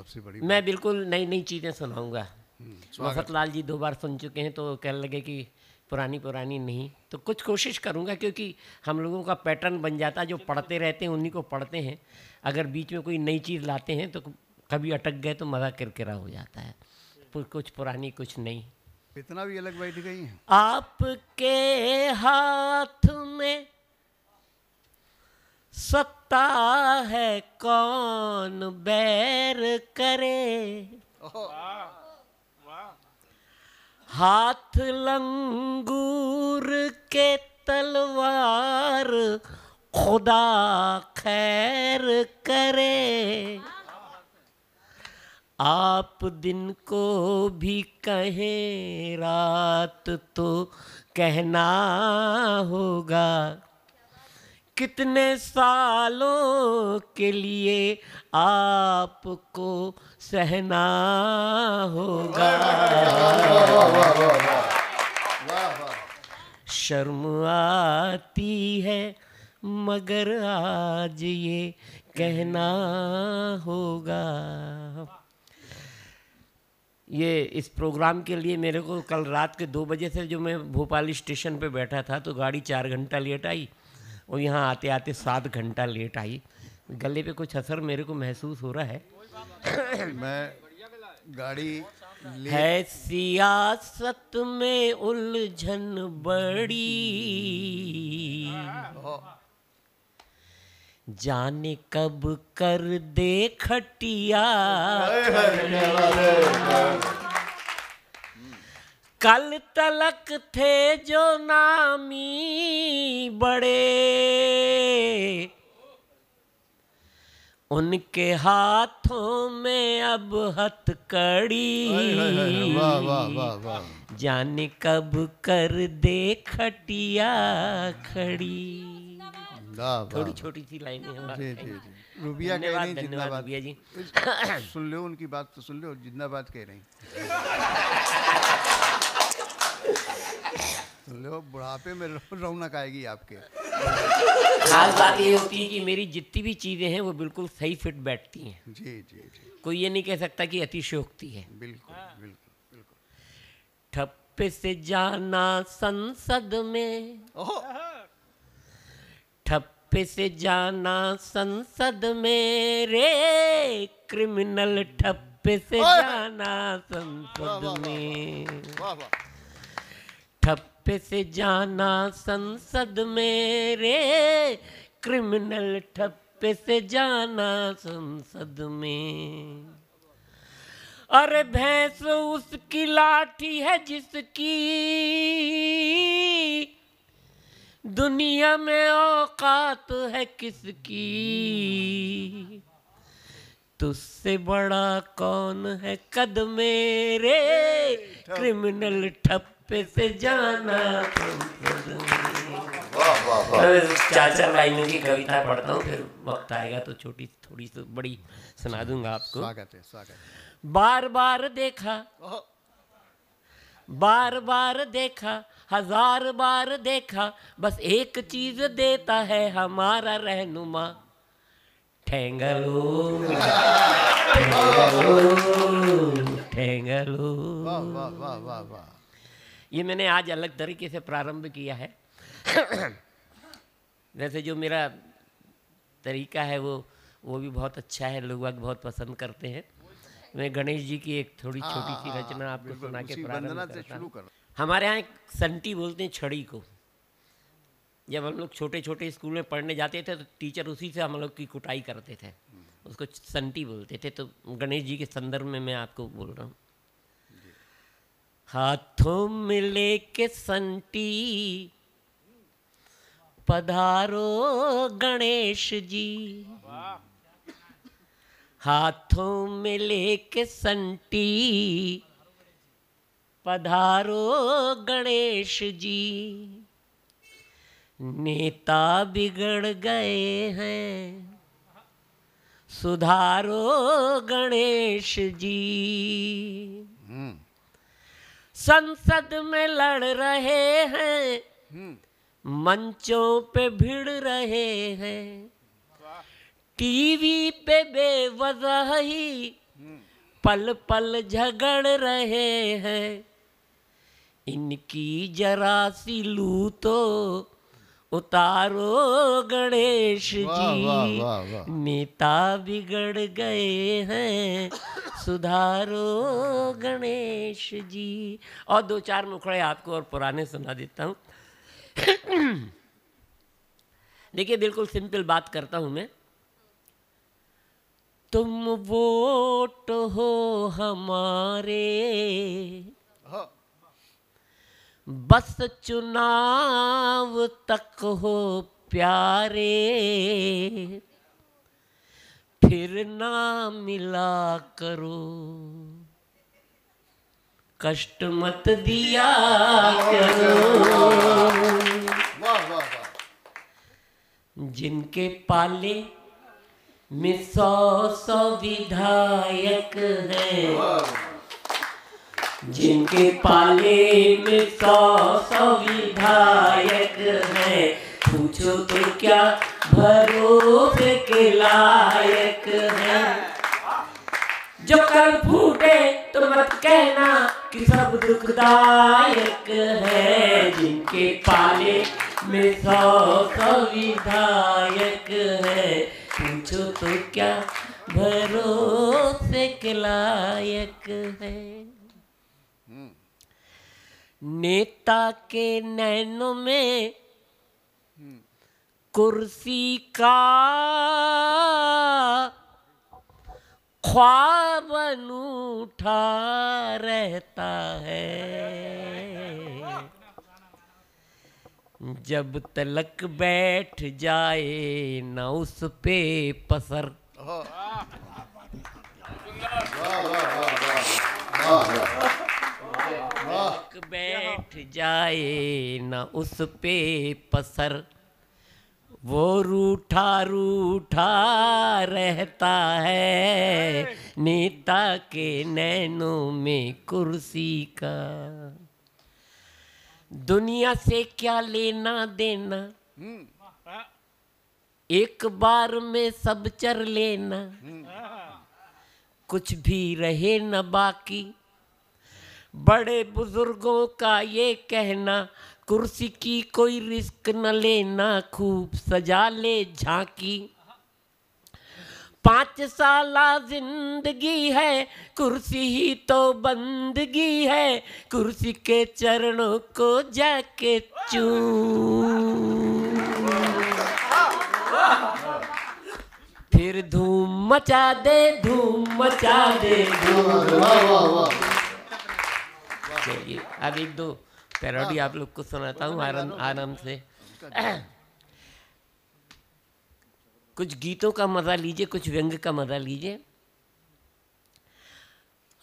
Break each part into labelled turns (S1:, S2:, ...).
S1: सबसे बड़ी मैं बिल्कुल नई नई चीज़ें सुनाऊंगा मफत हम्म, लाल जी दो बार सुन चुके हैं तो कहने लगे कि पुरानी पुरानी नहीं तो कुछ कोशिश करूंगा क्योंकि हम लोगों का पैटर्न बन जाता है जो पढ़ते रहते हैं उन्हीं को पढ़ते हैं अगर बीच में कोई नई चीज़ लाते हैं तो कभी अटक गए तो मज़ा किरकिरा हो जाता है कुछ पुरानी कुछ नई इतना भी अलग बैठ गई आपके हाथ में सकता है कौन बैर करे हाथ लंगूर के तलवार खुदा खैर करे आप दिन को भी कहें रात तो कहना होगा कितने सालों के लिए आपको सहना होगा शर्म आती है मगर आज ये कहना होगा ये इस प्रोग्राम के लिए मेरे को कल रात के दो बजे से जो मैं भोपाल स्टेशन पे बैठा था तो गाड़ी चार घंटा लेट आई वो यहाँ आते आते सात घंटा लेट आई गले पे कुछ असर मेरे को महसूस हो रहा है मैं गाड़ी है सियासत में उलझन बड़ी जाने कब कर दे खटिया कल तलक थे जो नामी बड़े उनके हाथों में अब हथकड़ी जान कब कर दे खटिया खड़ी थोड़ी छोटी सी लाइन जी कह रही जिंदाबाद रूबिया जी सुन लो उनकी बात तो सुन लो जिंदाबाद कह रही लो बुढ़ापे में रौनक आएगी आपके खास बात ये होती है कि मेरी जितनी भी चीज़ें हैं वो बिल्कुल सही फिट बैठती हैं जी जी जी कोई ये नहीं कह सकता कि अतिशयोक्ति है बिल्कुल बिल्कुल बिल्कुल ठप्पे से जाना संसद में ठप्पे से जाना संसद में रे क्रिमिनल ठप्पे से जाना संसद में वाह वाह पे से जाना संसद मेरे क्रिमिनल ठप्पे से जाना संसद में अरे भैंस उसकी लाठी है जिसकी दुनिया में औकात है किसकी तुझसे बड़ा कौन है कद मेरे क्रिमिनल ठप पे पे जाना चाचा लाइनों की कविता पढ़ता हूँ फिर वक्त आएगा तो छोटी थोड़ी सी बड़ी सुना दूंगा आपको स्वागत है स्वागत बार बार देखा बार बार देखा हजार बार देखा बस एक चीज देता है हमारा रहनुमा ठेंगलो ठेंगलो ठेंगलो वाह वाह वाह वाह वाह ये मैंने आज अलग तरीके से प्रारंभ किया है वैसे जो मेरा तरीका है वो वो भी बहुत अच्छा है लोग बहुत पसंद करते हैं मैं गणेश जी की एक थोड़ी छोटी सी हाँ, हाँ, रचना आपको सुना के प्रारंभ हमारे यहाँ एक संटी बोलते हैं छड़ी को जब हम लोग छोटे छोटे स्कूल में पढ़ने जाते थे तो टीचर उसी से हम लोग की कुटाई करते थे उसको संटी बोलते थे तो गणेश जी के संदर्भ में मैं आपको बोल रहा हूँ हाथों मिले के संटी पधारो गणेश जी हाथों में लेके संटी पधारो गणेश जी नेता बिगड़ गए हैं सुधारो गणेश जी हम्म। संसद में लड़ रहे हैं हम्म। मंचों पे भिड़ रहे हैं टीवी पे बेवजह ही हम्म। पल पल झगड़ रहे हैं इनकी जरा सी लू तो उतारो गणेश जी नेता बिगड़ गए हैं सुधारो गणेश जी और दो चार मुखड़े आपको और पुराने सुना देता हूँ देखिए बिल्कुल सिंपल बात करता हूँ मैं तुम वोट हो हमारे बस चुनाव तक हो प्यारे फिर ना मिला करो कष्ट मत दिया करो जिनके पाले में सौ सौ विधायक है जिनके पाले में सौ सौ विधायक है पूछो तो क्या भरोसे के लायक है जो कल फूटे तो मत कहना कि सब दुखदायक पिता के नैनों में कुर्सी का ख्वाब अनूठा रहता है जब तलक बैठ जाए न उस पे पसर वाह वाह वाह वाह वाह एक बैठ जाए ना उस पे पसर वो रूठा रूठा रहता है नेता के नैनों में कुर्सी का दुनिया से क्या लेना देना एक बार में सब चर लेना कुछ भी रहे न बाकी बड़े बुजुर्गों का ये कहना कुर्सी की कोई रिस्क न लेना खूब सजा ले झांकी पांच साल जिंदगी है कुर्सी ही तो बंदगी है कुर्सी के चरणों को जाके चू फिर धूम मचा दे धूम मचा दे धूम चलिए अब एक दो पैरोडी हाँ। आप लोग को सुनाता हूँ आराम आराम से कुछ गीतों का मजा लीजिए कुछ व्यंग का मजा लीजिए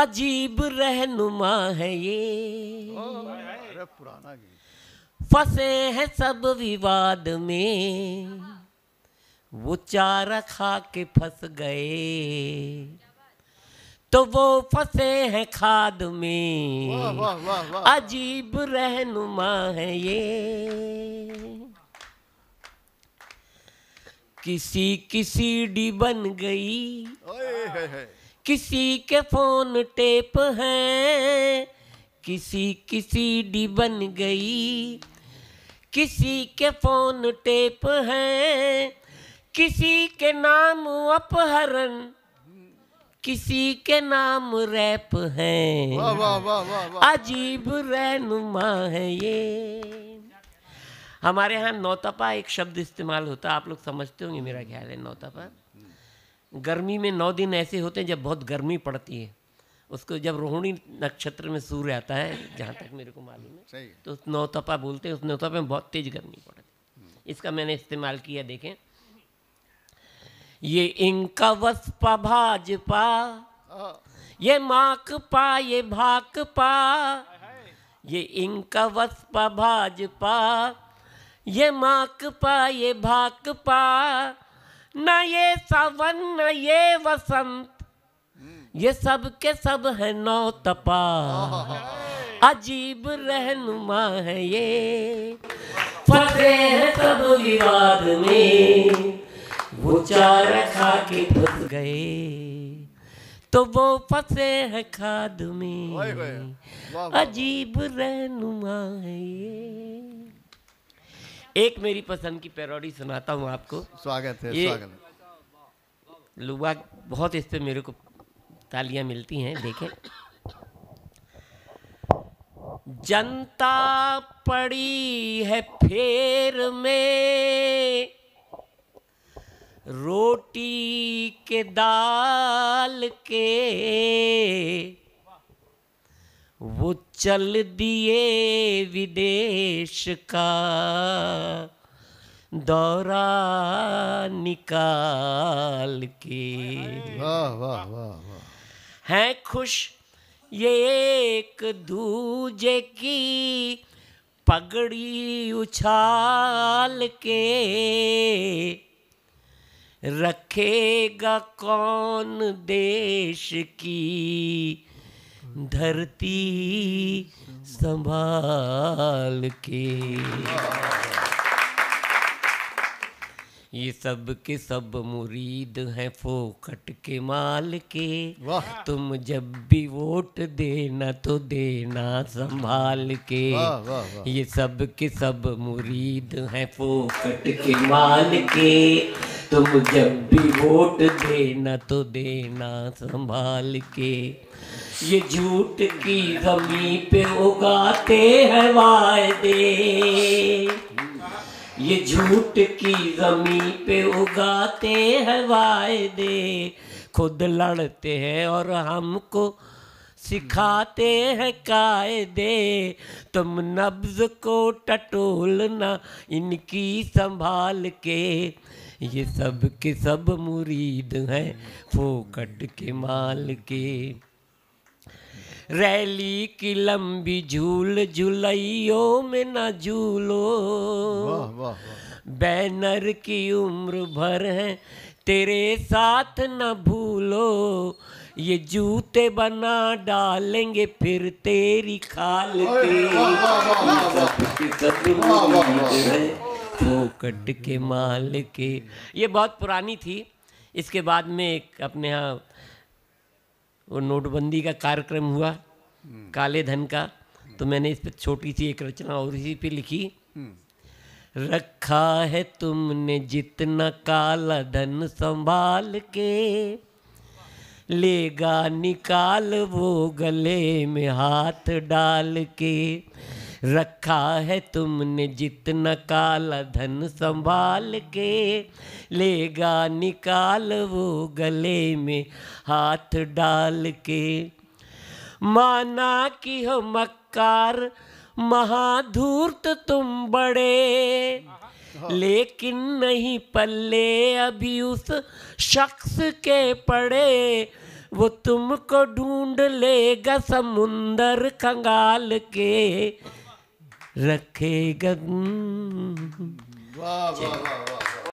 S1: अजीब रहनुमा है ये पुराना गीत फंसे हैं सब विवाद में वो चारा खा के फंस गए तो वो फंसे हैं खाद में अजीब रहनुमा है ये किसी किसी डी बन गई किसी के फोन टेप हैं किसी किसी डी बन गई किसी के फोन टेप हैं किसी के नाम अपहरण किसी के नाम रैप है अजीब रहनुमा है ये हमारे यहाँ नौतपा एक शब्द इस्तेमाल होता है आप लोग समझते होंगे मेरा ख्याल है नौतपा गर्मी में नौ दिन ऐसे होते हैं जब बहुत गर्मी पड़ती है उसको जब रोहिणी नक्षत्र में सूर्य आता है जहाँ तक मेरे को मालूम है तो नौतपा बोलते हैं उस नौतपा में बहुत तेज गर्मी पड़ती है इसका मैंने इस्तेमाल किया देखें ये इनका वस्पा भाजपा ये माक पा ये भाक पा ये इनका वस्पा भाजपा ये माक पा ये भाक पा न ये सावन न ये वसंत ये सब के सब है नौ तपा अजीब रहनुमा है ये
S2: फतेह सब विवाद
S1: में वो चारा खा के गए तो वो फसे है खाद में अजीब रहनुमा है ये एक मेरी पसंद की पैरोडी सुनाता हूँ आपको स्वागत है स्वागत लुबा बहुत इस पे मेरे को तालियां मिलती हैं देखें जनता पड़ी है फेर में रोटी के दाल के वो चल दिए विदेश का दौरा निकाल के वाह वाह वाह वाह है खुश ये एक दूजे की पगड़ी उछाल के रखेगा कौन देश की धरती संभाल के ये सब के सब मुरीद हैं फोकट के माल के तुम जब भी वोट देना तो देना संभाल के ये सब के सब मुरीद हैं फोकट के माल के तुम जब भी वोट देना तो देना संभाल के ये झूठ की जमी पे उगाते हैं वायदे ये झूठ की जमी पे उगाते हैं वायदे खुद लड़ते हैं और हमको सिखाते हैं कायदे तुम नब्ज को टटोलना इनकी संभाल के ये सब के सब मुरीद हैं फोकट के माल के रैली की लंबी झूल झुलैयों में ना झूलो बैनर की उम्र भर है तेरे साथ न भूलो ये जूते बना डालेंगे फिर तेरी खाल के सब मुकट के माल के ये बहुत पुरानी थी इसके बाद में एक अपने यहाँ वो नोटबंदी का कार्यक्रम हुआ हम्म। काले धन का तो मैंने इस पर छोटी सी एक रचना और इसी पे लिखी हम्म। रखा है तुमने जितना काला धन संभाल के लेगा निकाल वो गले में हाथ डाल के रखा है तुमने जितना काला धन संभाल के लेगा निकाल वो गले में हाथ डाल के माना कि हो मक्कार महाधूर्त तुम बड़े लेकिन नहीं पल्ले अभी उस शख्स के पड़े वो तुमको ढूंढ लेगा समुंदर कंगाल के रखे गगन वाह वाह वाह